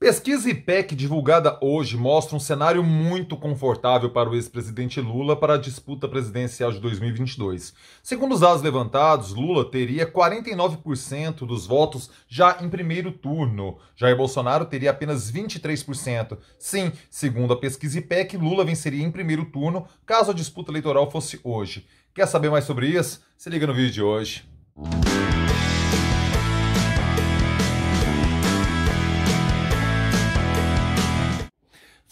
Pesquisa IPEC divulgada hoje mostra um cenário muito confortável para o ex-presidente Lula para a disputa presidencial de 2022. Segundo os dados levantados, Lula teria 49% dos votos já em primeiro turno. Jair Bolsonaro teria apenas 23%. Sim, segundo a pesquisa IPEC, Lula venceria em primeiro turno caso a disputa eleitoral fosse hoje. Quer saber mais sobre isso? Se liga no vídeo de hoje. Música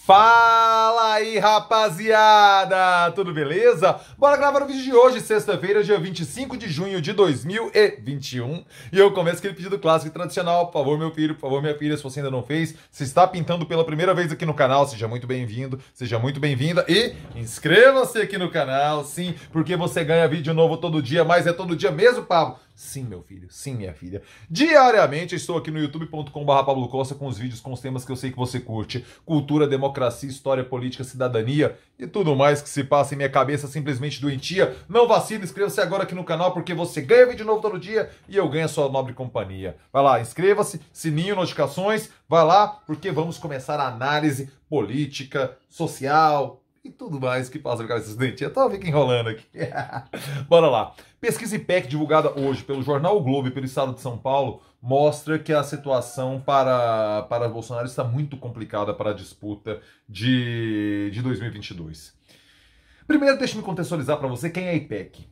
Fala aí, rapaziada! Tudo beleza? Bora gravar o vídeo de hoje, sexta-feira, dia 25 de junho de 2021. E eu começo aquele pedido clássico e tradicional. Por favor, meu filho, por favor, minha filha, se você ainda não fez, se está pintando pela primeira vez aqui no canal, seja muito bem-vindo, seja muito bem-vinda e inscreva-se aqui no canal, sim, porque você ganha vídeo novo todo dia, mas é todo dia mesmo, Pablo Sim, meu filho. Sim, minha filha. Diariamente estou aqui no youtube.com.br Pablo Costa com os vídeos, com os temas que eu sei que você curte. Cultura, democracia, história, política, cidadania e tudo mais que se passa em minha cabeça simplesmente doentia. Não vacile, inscreva-se agora aqui no canal porque você ganha vídeo novo todo dia e eu ganho a sua nobre companhia. Vai lá, inscreva-se, sininho, notificações, vai lá porque vamos começar a análise política, social, e tudo mais que passa na cabeça dos dentistas. Então fica enrolando aqui. Bora lá. Pesquisa IPEC divulgada hoje pelo jornal o Globo e pelo Estado de São Paulo mostra que a situação para, para Bolsonaro está muito complicada para a disputa de, de 2022. Primeiro, deixe-me contextualizar para você quem é a IPEC.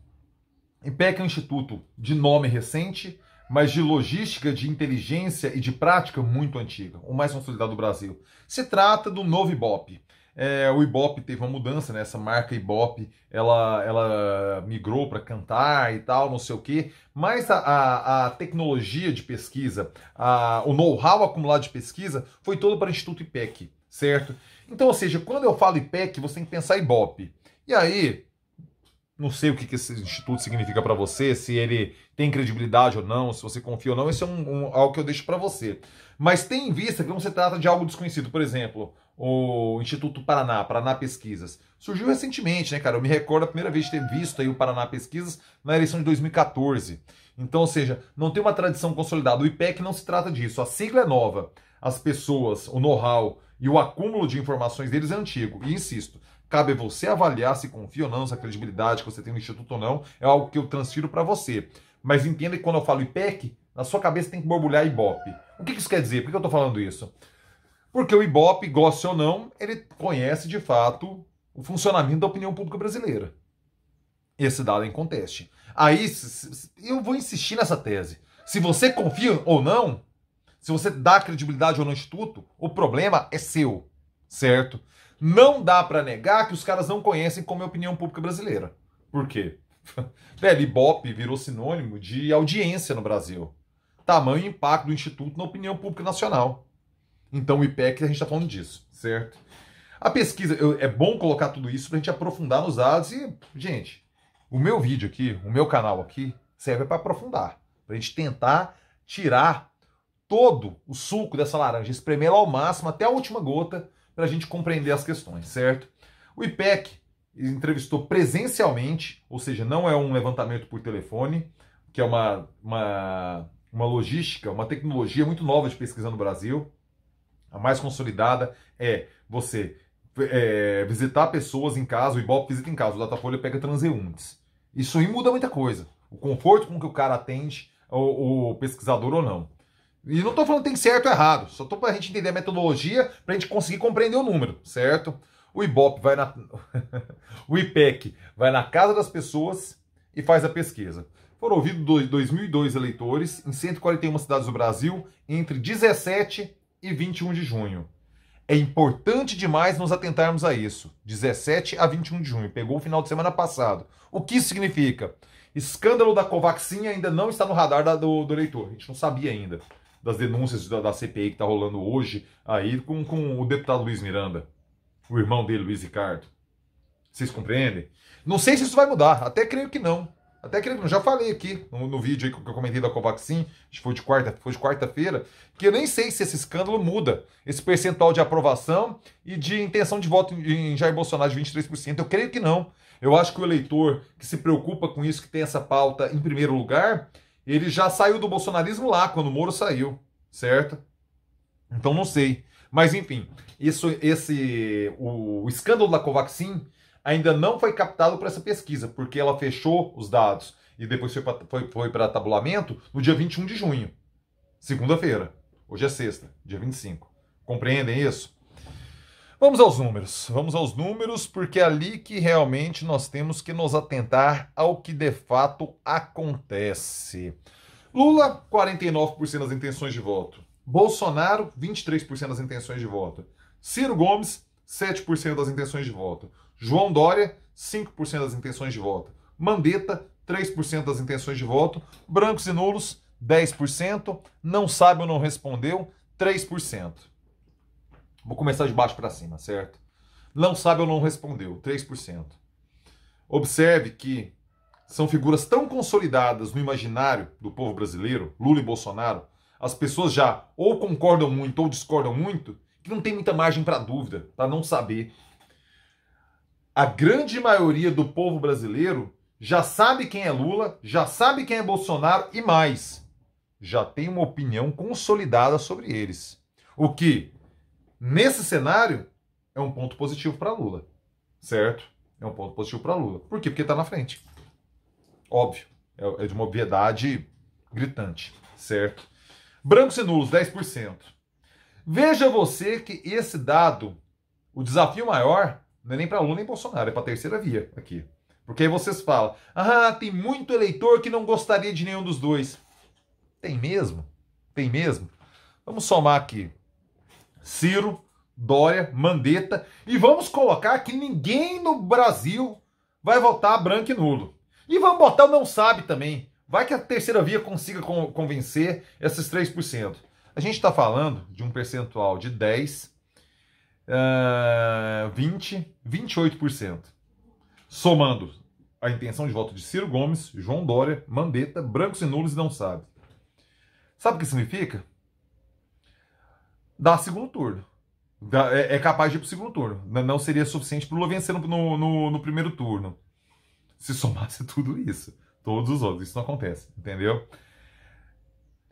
IPEC é um instituto de nome recente, mas de logística, de inteligência e de prática muito antiga, o mais consolidado do Brasil. Se trata do novo IBOP, é, o Ibope teve uma mudança, né? Essa marca Ibope, ela, ela migrou para cantar e tal, não sei o quê. Mas a, a, a tecnologia de pesquisa, a, o know-how acumulado de pesquisa foi todo para o Instituto IPEC, certo? Então, ou seja, quando eu falo IPEC, você tem que pensar Ibope. E aí, não sei o que, que esse instituto significa para você, se ele tem credibilidade ou não, se você confia ou não, isso é um, um algo que eu deixo para você. Mas tem em vista que não se trata de algo desconhecido. Por exemplo, o Instituto Paraná, Paraná Pesquisas. Surgiu recentemente, né, cara? Eu me recordo a primeira vez de ter visto aí o Paraná Pesquisas na eleição de 2014. Então, ou seja, não tem uma tradição consolidada. O IPEC não se trata disso. A sigla é nova. As pessoas, o know-how e o acúmulo de informações deles é antigo. E insisto, cabe a você avaliar se confia ou não, se a credibilidade que você tem no instituto ou não é algo que eu transfiro para você. Mas entenda que quando eu falo IPEC, na sua cabeça tem que borbulhar Ibope. O que isso quer dizer? Por que eu estou falando isso? Porque o Ibope, goste ou não, ele conhece de fato o funcionamento da opinião pública brasileira. Esse dado em é conteste. Aí eu vou insistir nessa tese. Se você confia ou não, se você dá credibilidade ou não ao Instituto, o problema é seu, certo? Não dá para negar que os caras não conhecem como é a opinião pública brasileira. Por quê? Velho, Ibope virou sinônimo de audiência no Brasil. Tamanho impacto do Instituto na opinião pública nacional. Então, o IPEC, a gente está falando disso, certo? A pesquisa, eu, é bom colocar tudo isso para a gente aprofundar nos dados e, gente, o meu vídeo aqui, o meu canal aqui, serve para aprofundar, para a gente tentar tirar todo o suco dessa laranja, espremê-la ao máximo, até a última gota, para a gente compreender as questões, certo? O IPEC entrevistou presencialmente, ou seja, não é um levantamento por telefone, que é uma, uma, uma logística, uma tecnologia muito nova de pesquisa no Brasil. A mais consolidada é você é, visitar pessoas em casa, o Ibope visita em casa, o Datafolha pega transeuntes. Isso aí muda muita coisa. O conforto com que o cara atende o, o pesquisador ou não. E não estou falando que tem certo ou errado, só estou para a gente entender a metodologia, para a gente conseguir compreender o número, certo? O Ibope vai na. o IPEC vai na casa das pessoas e faz a pesquisa. Foram ouvidos 2.002 eleitores em 141 cidades do Brasil entre 17 e 21 de junho. É importante demais nos atentarmos a isso. 17 a 21 de junho. Pegou o final de semana passado. O que isso significa? Escândalo da Covaxin ainda não está no radar da, do, do eleitor. A gente não sabia ainda das denúncias da, da CPI que está rolando hoje aí com, com o deputado Luiz Miranda, o irmão dele, Luiz Ricardo. Vocês compreendem? Não sei se isso vai mudar, até creio que não. Até que eu já falei aqui no, no vídeo que eu comentei da Covaxin, acho que foi de quarta, foi de quarta-feira, que eu nem sei se esse escândalo muda esse percentual de aprovação e de intenção de voto em Jair Bolsonaro de 23%. Eu creio que não. Eu acho que o eleitor que se preocupa com isso, que tem essa pauta em primeiro lugar, ele já saiu do bolsonarismo lá quando o Moro saiu, certo? Então não sei. Mas enfim, isso, esse o, o escândalo da Covaxin ainda não foi captado para essa pesquisa, porque ela fechou os dados e depois foi para foi, foi tabulamento no dia 21 de junho, segunda-feira. Hoje é sexta, dia 25. Compreendem isso? Vamos aos números. Vamos aos números, porque é ali que realmente nós temos que nos atentar ao que de fato acontece. Lula, 49% das intenções de voto. Bolsonaro, 23% das intenções de voto. Ciro Gomes, 7% das intenções de voto. João Dória, 5% das intenções de voto. Mandetta, 3% das intenções de voto. Brancos e nulos, 10%. Não sabe ou não respondeu, 3%. Vou começar de baixo para cima, certo? Não sabe ou não respondeu, 3%. Observe que são figuras tão consolidadas no imaginário do povo brasileiro, Lula e Bolsonaro, as pessoas já ou concordam muito ou discordam muito, que não tem muita margem para dúvida, para não saber a grande maioria do povo brasileiro já sabe quem é Lula, já sabe quem é Bolsonaro e mais, já tem uma opinião consolidada sobre eles. O que, nesse cenário, é um ponto positivo para Lula, certo? É um ponto positivo para Lula. Por quê? Porque está na frente. Óbvio. É, é de uma obviedade gritante, certo? Brancos e nulos, 10%. Veja você que esse dado, o desafio maior não é nem para Lula nem Bolsonaro, é para a terceira via aqui. Porque aí vocês falam: ah, tem muito eleitor que não gostaria de nenhum dos dois. Tem mesmo? Tem mesmo? Vamos somar aqui: Ciro, Dória, Mandetta. E vamos colocar que ninguém no Brasil vai votar branco e nulo. E vamos botar o não sabe também. Vai que a terceira via consiga convencer esses 3%. A gente está falando de um percentual de 10 20, ah, 28%. Somando a intenção de voto de Ciro Gomes, João Dória, Mandetta, brancos e nulos e não sabe. Sabe o que significa? Dá segundo turno. Dá, é, é, capaz de ir para o segundo turno. Não seria suficiente para o Lula vencer no, no, no primeiro turno. Se somasse tudo isso. Todos os outros. Isso não acontece. Entendeu?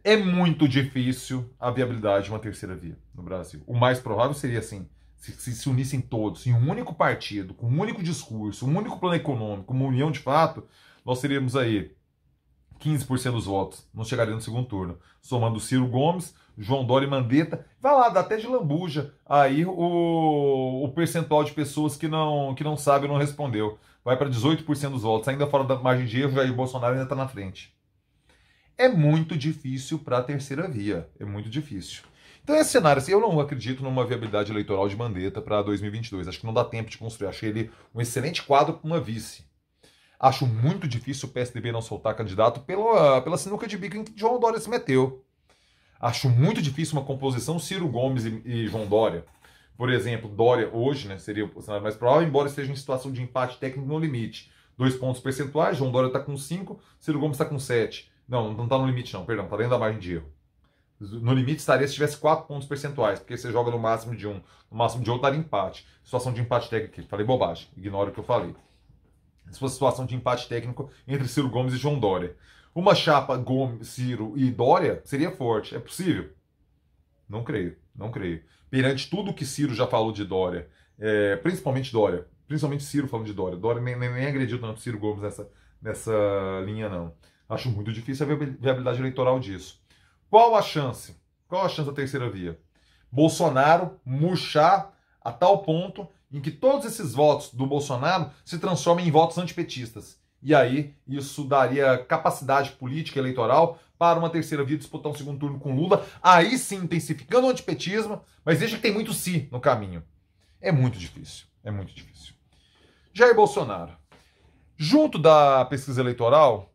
É muito difícil a viabilidade de uma terceira via no Brasil. O mais provável seria assim se, se, se unissem todos em um único partido, com um único discurso, um único plano econômico, uma união de fato, nós teríamos aí 15% dos votos. Não chegaria no segundo turno. Somando Ciro Gomes, João Dória e Mandetta. Vai lá, dá até de lambuja aí o, o percentual de pessoas que não, que não sabe ou não respondeu. Vai para 18% dos votos. Ainda fora da margem de erro, Jair Bolsonaro ainda está na frente. É muito difícil para a terceira via. É muito difícil. Então esse cenário assim, eu não acredito numa viabilidade eleitoral de Mandetta para 2022. Acho que não dá tempo de construir. Achei ele um excelente quadro para uma vice. Acho muito difícil o PSDB não soltar candidato pela, ah, pela sinuca de bico em que João Dória se meteu. Acho muito difícil uma composição Ciro Gomes e, e João Dória. Por exemplo, Dória hoje né, seria o cenário mais provável, embora esteja em situação de empate técnico no limite. Dois pontos percentuais, João Dória está com 5, Ciro Gomes está com 7. Não, não está no limite não, perdão, está dentro da margem de erro. No limite estaria se tivesse 4 pontos percentuais, porque você joga no máximo de um, no máximo de outro daria empate. Situação de empate técnico, falei bobagem, ignora o que eu falei. Se fosse situação de empate técnico entre Ciro Gomes e João Dória. Uma chapa Gomes, Ciro e Dória seria forte, é possível? Não creio, não creio. Perante tudo que Ciro já falou de Dória, é, principalmente Dória, principalmente Ciro falando de Dória, Dória nem, nem, nem agrediu tanto Ciro Gomes nessa, nessa linha, não. Acho muito difícil a viabilidade eleitoral disso. Qual a chance? Qual a chance da terceira via? Bolsonaro murchar a tal ponto em que todos esses votos do Bolsonaro se transformem em votos antipetistas. E aí isso daria capacidade política eleitoral para uma terceira via disputar um segundo turno com Lula, aí sim intensificando o antipetismo, mas veja que tem muito si no caminho. É muito difícil, é muito difícil. Jair Bolsonaro. Junto da pesquisa eleitoral,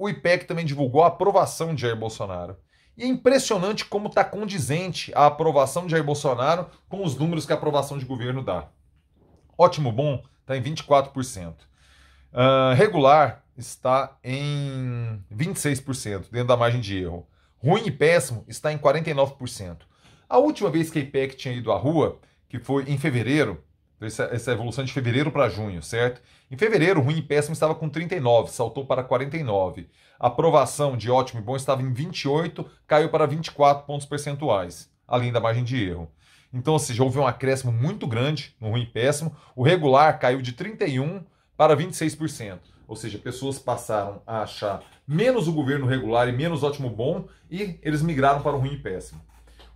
o IPEC também divulgou a aprovação de Jair Bolsonaro. E é impressionante como está condizente a aprovação de Jair Bolsonaro com os números que a aprovação de governo dá. Ótimo bom está em 24%. Uh, ah, regular está em 26%, dentro da margem de erro. Ruim e péssimo está em 49%. A última vez que a IPEC tinha ido à rua, que foi em fevereiro, então, essa, essa evolução é de fevereiro para junho, certo? Em fevereiro, ruim e péssimo estava com 39, saltou para 49. A aprovação de ótimo e bom estava em 28, caiu para 24 pontos percentuais, além da margem de erro. Então, ou seja, houve um acréscimo muito grande no ruim e péssimo. O regular caiu de 31 para 26%. Ou seja, pessoas passaram a achar menos o governo regular e menos ótimo bom e eles migraram para o ruim e péssimo.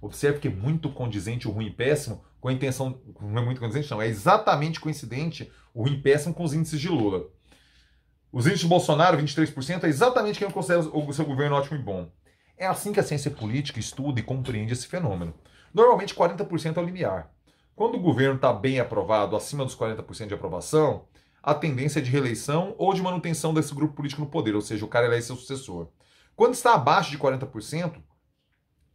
Observe que é muito condizente o ruim e péssimo com a intenção, não é muito coincidente, não, é exatamente coincidente o impeçam com os índices de Lula. Os índices de Bolsonaro, 23%, é exatamente quem considera o seu governo ótimo e bom. É assim que a ciência política estuda e compreende esse fenômeno. Normalmente 40% é o limiar. Quando o governo está bem aprovado, acima dos 40% de aprovação, a tendência é de reeleição ou de manutenção desse grupo político no poder, ou seja, o cara é seu sucessor. Quando está abaixo de 40%,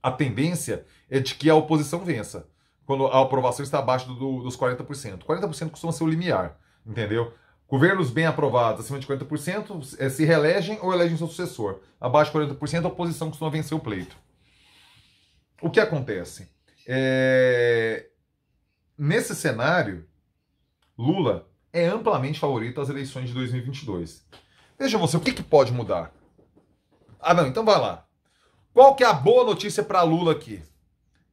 a tendência é de que a oposição vença quando a aprovação está abaixo do, dos 40%. 40% costuma ser o limiar, entendeu? Governos bem aprovados acima de 40% é, se reelegem ou elegem seu sucessor. Abaixo de 40%, a oposição costuma vencer o pleito. O que acontece? É... Nesse cenário, Lula é amplamente favorito às eleições de 2022. Veja você, o que, que pode mudar? Ah, não, então vai lá. Qual que é a boa notícia para Lula aqui?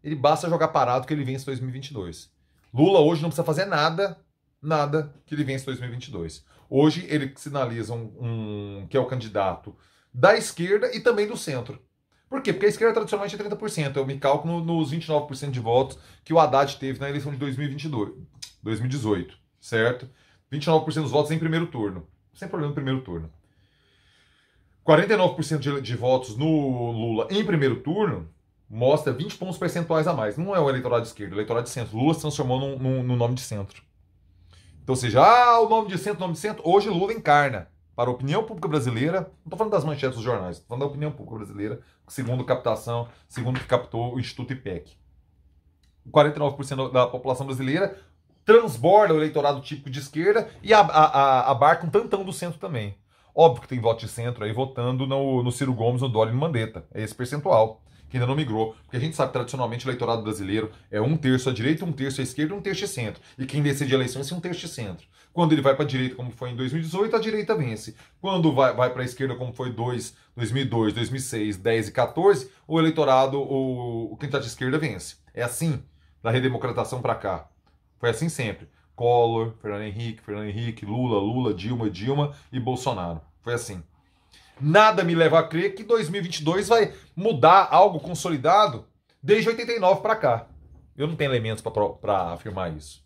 Ele basta jogar parado que ele vence 2022. Lula hoje não precisa fazer nada, nada que ele vence 2022. Hoje ele sinaliza um, um que é o candidato da esquerda e também do centro. Por quê? Porque a esquerda tradicionalmente é 30%. Eu me calculo nos 29% de votos que o Haddad teve na eleição de 2022, 2018, certo? 29% dos votos em primeiro turno. Sem problema no primeiro turno. 49% de, de votos no Lula em primeiro turno mostra 20 pontos percentuais a mais. Não é o eleitorado de esquerda, é o eleitorado de centro. Lula se transformou num, num, num nome de centro. Então, ou seja, ah, o nome de centro, o nome de centro, hoje Lula encarna para a opinião pública brasileira, não estou falando das manchetes dos jornais, estou falando da opinião pública brasileira, segundo captação, segundo que captou o Instituto IPEC. 49% da população brasileira transborda o eleitorado típico de esquerda e abarca um tantão do centro também. Óbvio que tem voto de centro aí votando no, no Ciro Gomes, no Dória e no Mandetta. É esse percentual que ainda não migrou, porque a gente sabe tradicionalmente o eleitorado brasileiro é um terço à direita, um terço à esquerda um terço à centro. E quem decide a eleição é um terço de centro. Quando ele vai para a direita, como foi em 2018, a direita vence. Quando vai, vai para a esquerda, como foi em 2002, 2006, 10 e 14, o eleitorado, o, o candidato tá de esquerda vence. É assim, da redemocratização para cá. Foi assim sempre. Collor, Fernando Henrique, Fernando Henrique, Lula, Lula, Dilma, Dilma e Bolsonaro. Foi assim. Nada me leva a crer que 2022 vai mudar algo consolidado desde 89 para cá. Eu não tenho elementos para afirmar isso.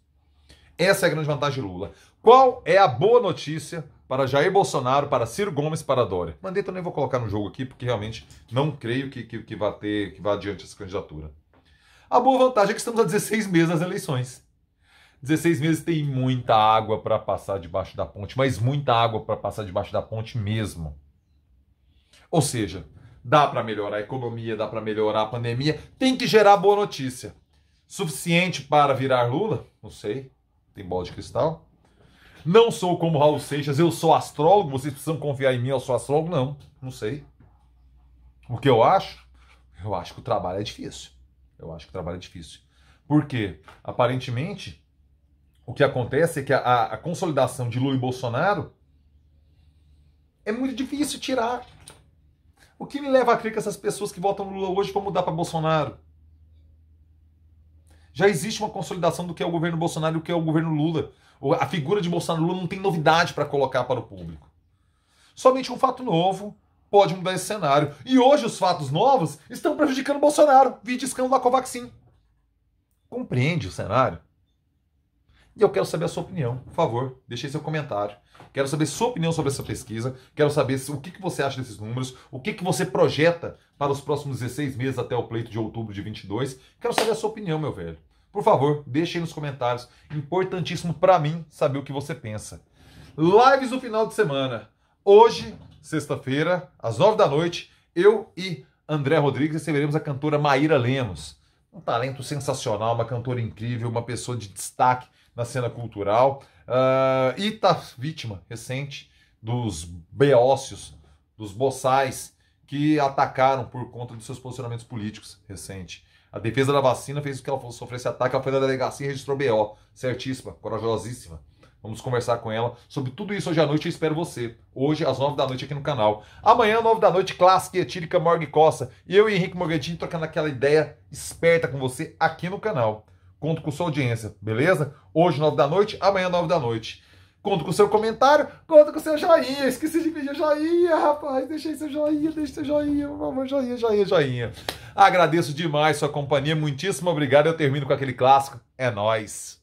Essa é a grande vantagem de Lula. Qual é a boa notícia para Jair Bolsonaro, para Ciro Gomes, para Dória? Mandetta eu nem vou colocar no jogo aqui, porque realmente não creio que, que, que vá ter, que vá adiante essa candidatura. A boa vantagem é que estamos a 16 meses das eleições. 16 meses tem muita água para passar debaixo da ponte, mas muita água para passar debaixo da ponte mesmo. Ou seja, dá para melhorar a economia, dá para melhorar a pandemia, tem que gerar boa notícia. Suficiente para virar Lula? Não sei, tem bola de cristal. Não sou como Raul Seixas, eu sou astrólogo, vocês precisam confiar em mim, eu sou astrólogo? Não, não sei. O que eu acho? Eu acho que o trabalho é difícil. Eu acho que o trabalho é difícil. Porque, aparentemente, o que acontece é que a, a consolidação de Lula e Bolsonaro é muito difícil tirar o que me leva a crer que essas pessoas que votam no Lula hoje vão mudar para Bolsonaro? Já existe uma consolidação do que é o governo Bolsonaro e o que é o governo Lula. A figura de Bolsonaro Lula não tem novidade para colocar para o público. Somente um fato novo pode mudar esse cenário. E hoje os fatos novos estão prejudicando Bolsonaro, via escândalo da Covaxin. Compreende o cenário? E eu quero saber a sua opinião. Por favor, deixe seu comentário. Quero saber sua opinião sobre essa pesquisa. Quero saber o que, você acha desses números, o que, você projeta para os próximos 16 meses até o pleito de outubro de 22. Quero saber a sua opinião, meu velho. Por favor, deixe aí nos comentários. Importantíssimo para mim saber o que você pensa. Lives no final de semana. Hoje, sexta-feira, às 9 da noite, eu e André Rodrigues receberemos a cantora Maíra Lemos. Um talento sensacional, uma cantora incrível, uma pessoa de destaque na cena cultural uh, e está vítima recente dos beócios, dos boçais que atacaram por conta dos seus posicionamentos políticos recente. A defesa da vacina fez com que ela sofresse ataque, ela foi na delegacia e registrou BO. Certíssima, corajosíssima. Vamos conversar com ela sobre tudo isso hoje à noite. Eu espero você. Hoje, às 9 da noite, aqui no canal. Amanhã, 9 da noite, clássica etílica Morgue Costa. E eu e Henrique Morgantini trocando aquela ideia esperta com você aqui no canal. Conto com sua audiência, beleza? Hoje, 9 da noite, amanhã, 9 da noite. Conto com seu comentário, conta com seu joinha. Esqueci de pedir joinha, rapaz. Deixei seu joinha, deixe seu joinha, por favor, joinha, joinha, joinha. Agradeço demais sua companhia, muitíssimo obrigado. Eu termino com aquele clássico. É nós.